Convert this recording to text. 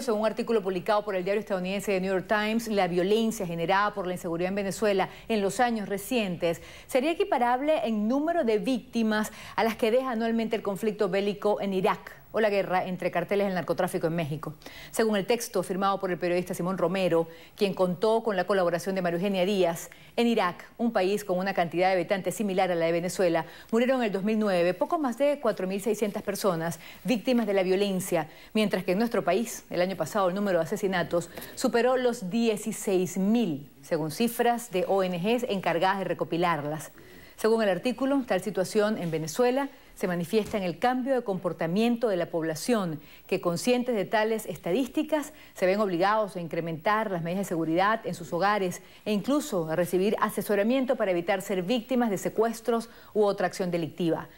Según un artículo publicado por el diario estadounidense The New York Times, la violencia generada por la inseguridad en Venezuela en los años recientes sería equiparable en número de víctimas a las que deja anualmente el conflicto bélico en Irak o la guerra entre carteles del narcotráfico en México. Según el texto firmado por el periodista Simón Romero, quien contó con la colaboración de María Eugenia Díaz, en Irak, un país con una cantidad de habitantes similar a la de Venezuela, murieron en el 2009 poco más de 4.600 personas víctimas de la violencia, mientras que en nuestro país, el año pasado, el número de asesinatos superó los 16.000, según cifras de ONGs encargadas de recopilarlas. Según el artículo, tal situación en Venezuela se manifiesta en el cambio de comportamiento de la población, que conscientes de tales estadísticas se ven obligados a incrementar las medidas de seguridad en sus hogares e incluso a recibir asesoramiento para evitar ser víctimas de secuestros u otra acción delictiva.